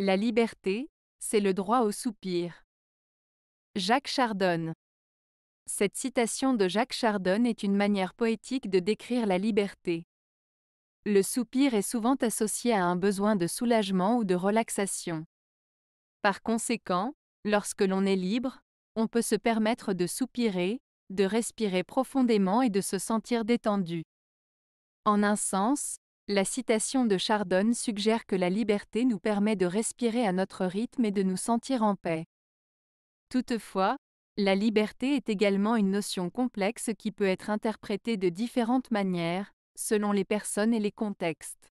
La liberté, c'est le droit au soupir. Jacques Chardonne. Cette citation de Jacques Chardonne est une manière poétique de décrire la liberté. Le soupir est souvent associé à un besoin de soulagement ou de relaxation. Par conséquent, lorsque l'on est libre, on peut se permettre de soupirer, de respirer profondément et de se sentir détendu. En un sens, la citation de Chardon suggère que la liberté nous permet de respirer à notre rythme et de nous sentir en paix. Toutefois, la liberté est également une notion complexe qui peut être interprétée de différentes manières, selon les personnes et les contextes.